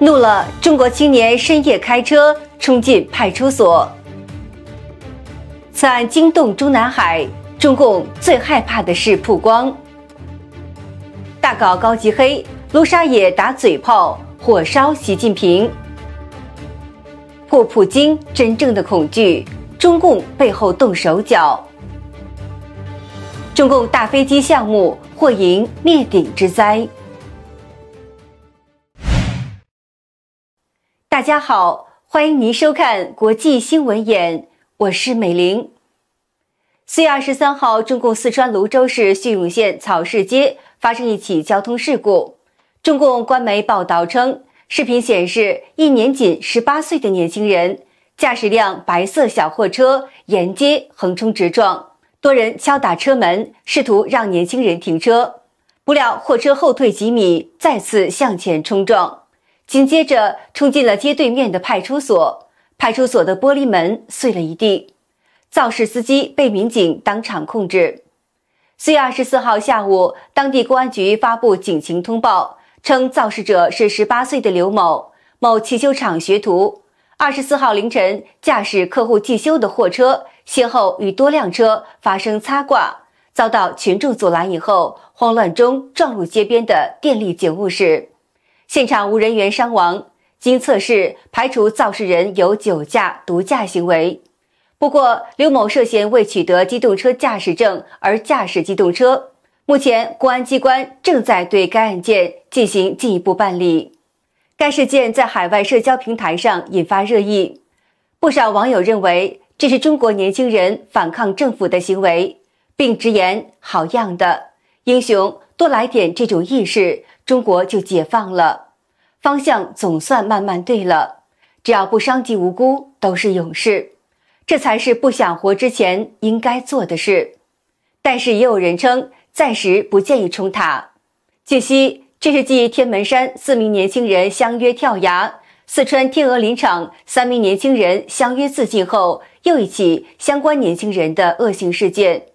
怒了！中国青年深夜开车冲进派出所，此案惊动中南海。中共最害怕的是曝光，大搞高级黑，卢沙野打嘴炮，火烧习近平。破普京真正的恐惧，中共背后动手脚。中共大飞机项目或迎灭顶之灾。大家好，欢迎您收看《国际新闻眼》，我是美玲。四月二十三号，中共四川泸州市叙永县草市街发生一起交通事故。中共官媒报道称，视频显示，一年仅十八岁的年轻人驾驶辆白色小货车沿街横冲直撞，多人敲打车门试图让年轻人停车，不料货车后退几米，再次向前冲撞。紧接着冲进了街对面的派出所，派出所的玻璃门碎了一地。肇事司机被民警当场控制。四月二十四号下午，当地公安局发布警情通报，称肇事者是十八岁的刘某，某汽修厂学徒。二十四号凌晨，驾驶客户汽修的货车，先后与多辆车发生擦挂，遭到群众阻拦以后，慌乱中撞入街边的电力警务室。现场无人员伤亡，经测试排除肇事人有酒驾、毒驾行为。不过，刘某涉嫌未取得机动车驾驶证而驾驶机动车。目前，公安机关正在对该案件进行进一步办理。该事件在海外社交平台上引发热议，不少网友认为这是中国年轻人反抗政府的行为，并直言：“好样的，英雄，多来点这种意识。”中国就解放了，方向总算慢慢对了。只要不伤及无辜，都是勇士。这才是不想活之前应该做的事。但是也有人称暂时不建议冲塔。据悉，这是继天门山四名年轻人相约跳崖、四川天鹅林场三名年轻人相约自尽后又一起相关年轻人的恶性事件。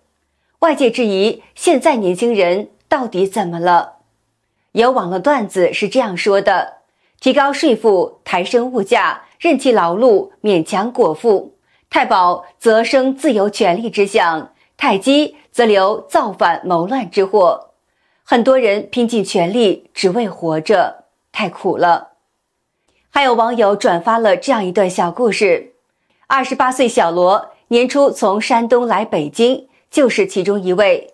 外界质疑：现在年轻人到底怎么了？有网络段子是这样说的：提高税负，抬升物价，任其劳碌，勉强果腹；太饱则生自由权利之想，太饥则留造反谋乱之祸。很多人拼尽全力只为活着，太苦了。还有网友转发了这样一段小故事：二十八岁小罗年初从山东来北京，就是其中一位。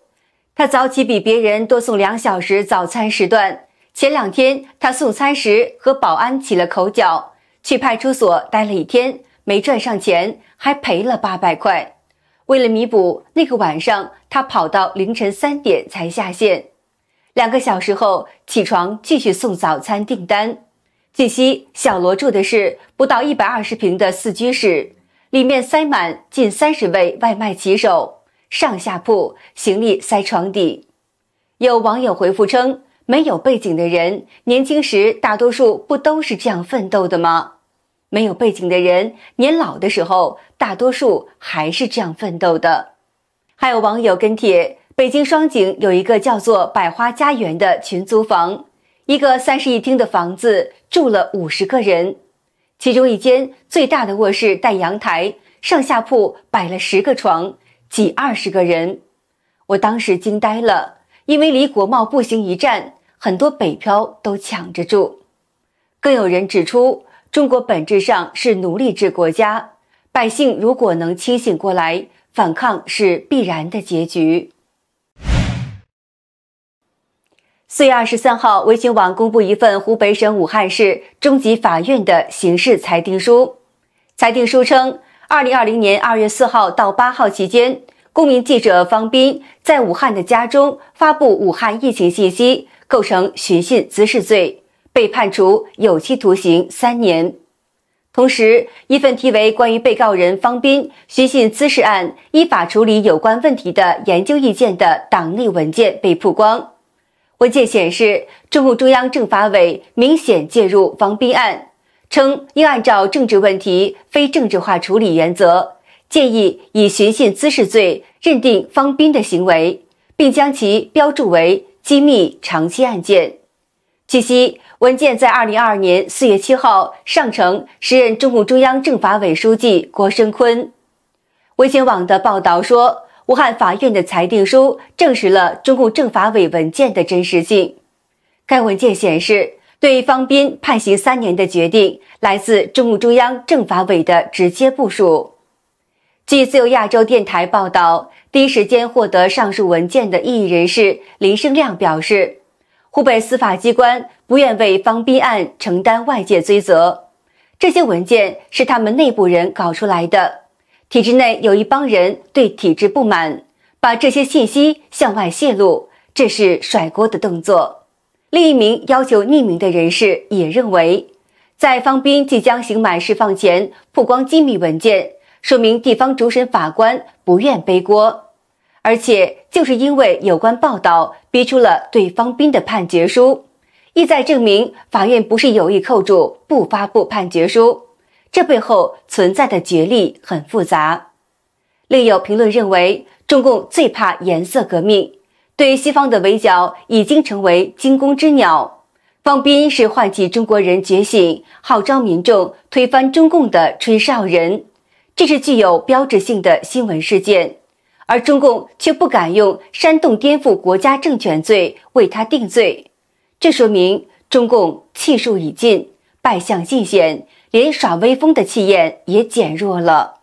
他早起比别人多送两小时早餐时段。前两天他送餐时和保安起了口角，去派出所待了一天，没赚上钱，还赔了八百块。为了弥补，那个晚上他跑到凌晨三点才下线，两个小时后起床继续送早餐订单。据悉，小罗住的是不到一百二十平的四居室，里面塞满近三十位外卖骑手。上下铺，行李塞床底。有网友回复称：“没有背景的人，年轻时大多数不都是这样奋斗的吗？没有背景的人，年老的时候大多数还是这样奋斗的。”还有网友跟帖：“北京双井有一个叫做‘百花家园’的群租房，一个三室一厅的房子住了五十个人，其中一间最大的卧室带阳台，上下铺摆了十个床。”几二十个人，我当时惊呆了，因为离国贸步行一站，很多北漂都抢着住。更有人指出，中国本质上是奴隶制国家，百姓如果能清醒过来，反抗是必然的结局。四月二十三号，维新网公布一份湖北省武汉市中级法院的刑事裁定书，裁定书称。二零二零年二月四号到八号期间，公民记者方斌在武汉的家中发布武汉疫情信息，构成寻衅滋事罪，被判处有期徒刑三年。同时，一份题为《关于被告人方斌寻衅滋事案依法处理有关问题的研究意见》的党内文件被曝光。文件显示，中共中央政法委明显介入方斌案。称应按照政治问题非政治化处理原则，建议以寻衅滋事罪认定方斌的行为，并将其标注为机密长期案件。据悉，文件在二零二二年四月七号上呈时任中共中央政法委书记郭声琨。中新网的报道说，武汉法院的裁定书证实了中共政法委文件的真实性。该文件显示。对方斌判刑三年的决定，来自中共中央政法委的直接部署。据自由亚洲电台报道，第一时间获得上述文件的异议人士林生亮表示：“湖北司法机关不愿为方斌案承担外界追责，这些文件是他们内部人搞出来的。体制内有一帮人对体制不满，把这些信息向外泄露，这是甩锅的动作。”另一名要求匿名的人士也认为，在方斌即将刑满释放前曝光机密文件，说明地方主审法官不愿背锅，而且就是因为有关报道逼出了对方斌的判决书，意在证明法院不是有意扣住不发布判决书。这背后存在的决力很复杂。另有评论认为，中共最怕颜色革命。对西方的围剿已经成为惊弓之鸟。方斌是唤起中国人觉醒、号召民众推翻中共的吹哨人，这是具有标志性的新闻事件。而中共却不敢用煽动颠覆国家政权罪为他定罪，这说明中共气数已尽，败相尽显，连耍威风的气焰也减弱了。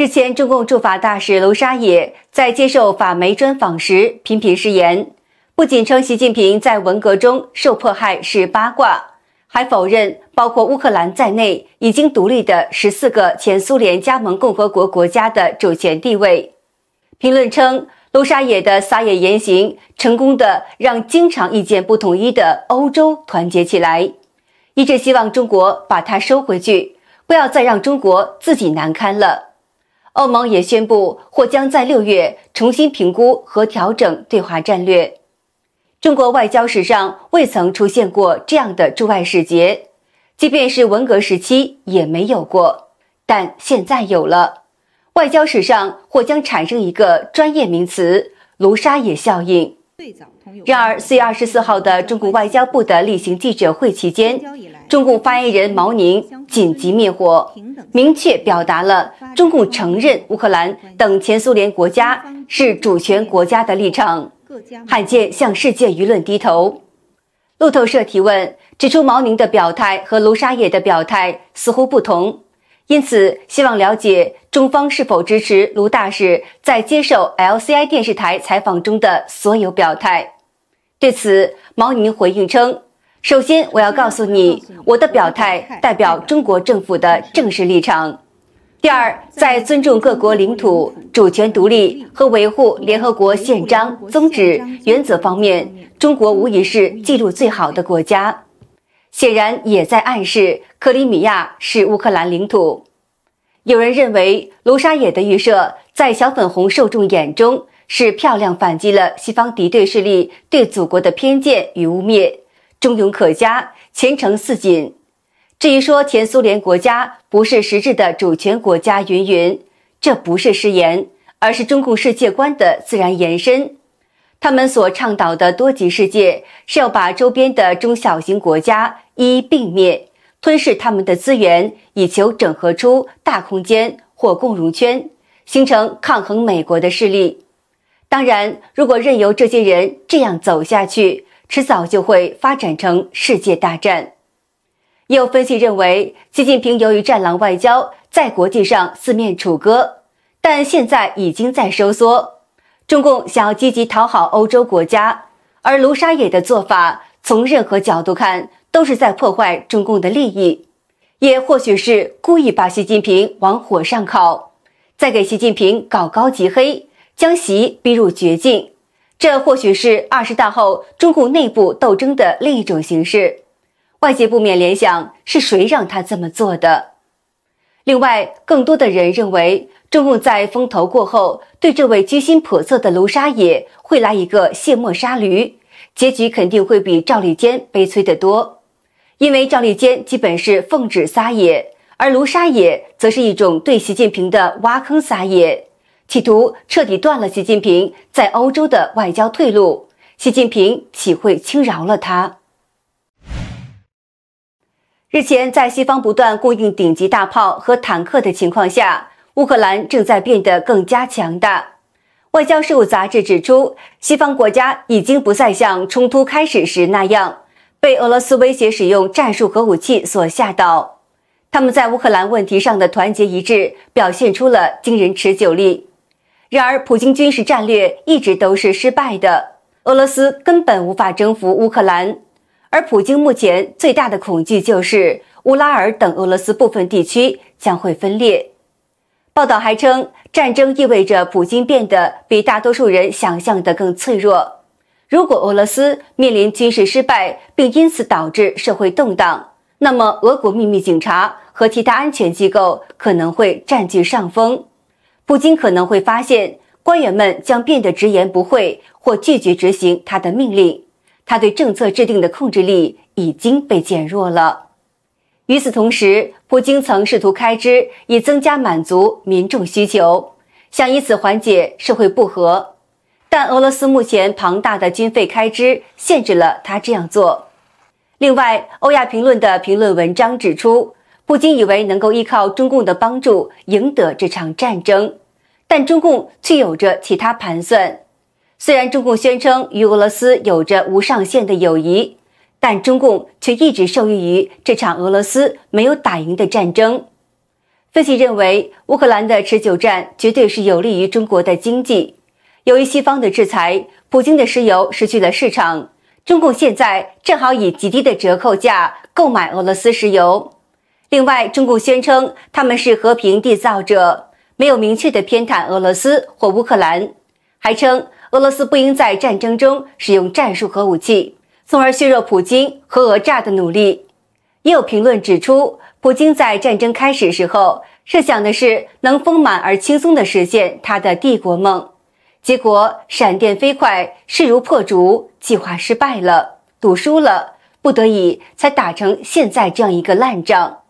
日前，中共驻法大使卢沙野在接受法媒专访时频频失言，不仅称习近平在文革中受迫害是八卦，还否认包括乌克兰在内已经独立的十四个前苏联加盟共和国国家的主权地位。评论称，卢沙野的撒野言行成功的让经常意见不统一的欧洲团结起来，一直希望中国把它收回去，不要再让中国自己难堪了。欧盟也宣布，或将在六月重新评估和调整对华战略。中国外交史上未曾出现过这样的驻外使节，即便是文革时期也没有过，但现在有了。外交史上或将产生一个专业名词——卢沙野效应。然而，四月二十四号的中国外交部的例行记者会期间，中共发言人毛宁紧急灭火，明确表达了中共承认乌克兰等前苏联国家是主权国家的立场，罕见向世界舆论低头。路透社提问指出，毛宁的表态和卢沙野的表态似乎不同，因此希望了解中方是否支持卢大使在接受 L C I 电视台采访中的所有表态。对此，毛宁回应称：“首先，我要告诉你，我的表态代表中国政府的正式立场。第二，在尊重各国领土主权独立和维护联合国宪章宗旨原则方面，中国无疑是记录最好的国家。”显然，也在暗示克里米亚是乌克兰领土。有人认为，卢沙野的预设在小粉红受众眼中。是漂亮反击了西方敌对势力对祖国的偏见与污蔑，忠勇可嘉，前程似锦。至于说前苏联国家不是实质的主权国家，云云，这不是失言，而是中共世界观的自然延伸。他们所倡导的多极世界，是要把周边的中小型国家一并灭，吞噬他们的资源，以求整合出大空间或共荣圈，形成抗衡美国的势力。当然，如果任由这些人这样走下去，迟早就会发展成世界大战。也有分析认为，习近平由于战狼外交，在国际上四面楚歌，但现在已经在收缩。中共想要积极讨好欧洲国家，而卢沙野的做法，从任何角度看都是在破坏中共的利益，也或许是故意把习近平往火上烤，再给习近平搞高级黑。将习逼入绝境，这或许是二十大后中共内部斗争的另一种形式。外界不免联想，是谁让他这么做的？另外，更多的人认为，中共在风头过后，对这位居心叵测的卢沙野会来一个卸磨杀驴，结局肯定会比赵立坚悲催得多。因为赵立坚基本是奉旨撒野，而卢沙野则是一种对习近平的挖坑撒野。企图彻底断了习近平在欧洲的外交退路，习近平岂会轻饶了他？日前，在西方不断供应顶级大炮和坦克的情况下，乌克兰正在变得更加强大。外交事务杂志指出，西方国家已经不再像冲突开始时那样被俄罗斯威胁使用战术核武器所吓倒，他们在乌克兰问题上的团结一致表现出了惊人持久力。然而，普京军事战略一直都是失败的，俄罗斯根本无法征服乌克兰。而普京目前最大的恐惧就是乌拉尔等俄罗斯部分地区将会分裂。报道还称，战争意味着普京变得比大多数人想象的更脆弱。如果俄罗斯面临军事失败，并因此导致社会动荡，那么俄国秘密警察和其他安全机构可能会占据上风。普京可能会发现，官员们将变得直言不讳或拒绝执行他的命令。他对政策制定的控制力已经被减弱了。与此同时，普京曾试图开支以增加满足民众需求，想以此缓解社会不和。但俄罗斯目前庞大的军费开支限制了他这样做。另外，《欧亚评论》的评论文章指出，普京以为能够依靠中共的帮助赢得这场战争。但中共却有着其他盘算。虽然中共宣称与俄罗斯有着无上限的友谊，但中共却一直受益于这场俄罗斯没有打赢的战争。分析认为，乌克兰的持久战绝对是有利于中国的经济。由于西方的制裁，普京的石油失去了市场，中共现在正好以极低的折扣价购买俄罗斯石油。另外，中共宣称他们是和平缔造者。没有明确的偏袒俄罗斯或乌克兰，还称俄罗斯不应在战争中使用战术核武器，从而削弱普京和俄诈的努力。也有评论指出，普京在战争开始时候设想的是能丰满而轻松地实现他的帝国梦，结果闪电飞快，势如破竹，计划失败了，赌输了，不得已才打成现在这样一个烂仗。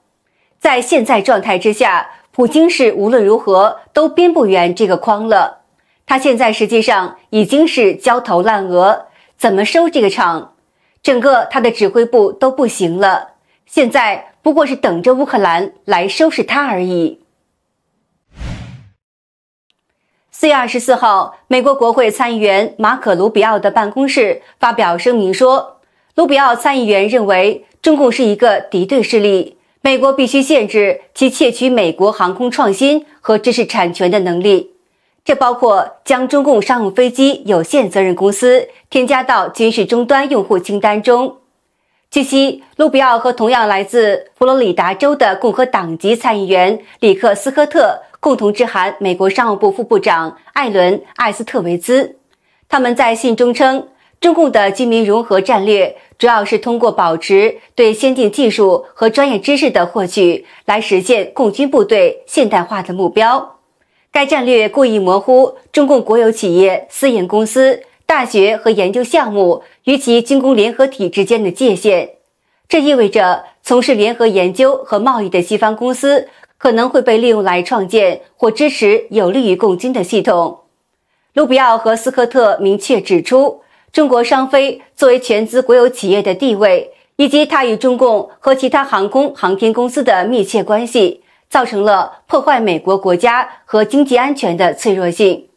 在现在状态之下。普京是无论如何都编不圆这个框了，他现在实际上已经是焦头烂额，怎么收这个场？整个他的指挥部都不行了，现在不过是等着乌克兰来收拾他而已。四月二十四号，美国国会参议员马可·卢比奥的办公室发表声明说，卢比奥参议员认为中共是一个敌对势力。美国必须限制其窃取美国航空创新和知识产权的能力，这包括将中共商务飞机有限责任公司添加到军事终端用户清单中。据悉，卢比奥和同样来自佛罗里达州的共和党籍参议员里克斯科特共同致函美国商务部副部长艾伦艾斯特维兹。他们在信中称。中共的军民融合战略主要是通过保持对先进技术和专业知识的获取，来实现共军部队现代化的目标。该战略故意模糊中共国有企业、私营公司、大学和研究项目与其军工联合体之间的界限，这意味着从事联合研究和贸易的西方公司可能会被利用来创建或支持有利于共军的系统。卢比奥和斯科特明确指出。中国商飞作为全资国有企业的地位，以及它与中共和其他航空航天公司的密切关系，造成了破坏美国国家和经济安全的脆弱性，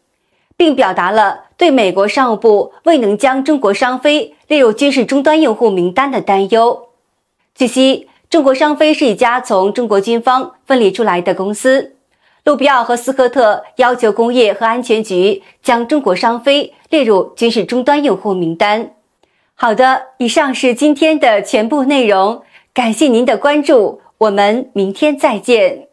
并表达了对美国商务部未能将中国商飞列入军事终端用户名单的担忧。据悉，中国商飞是一家从中国军方分离出来的公司。卢比奥和斯科特要求工业和安全局将中国商飞。列入军事终端用户名单。好的，以上是今天的全部内容，感谢您的关注，我们明天再见。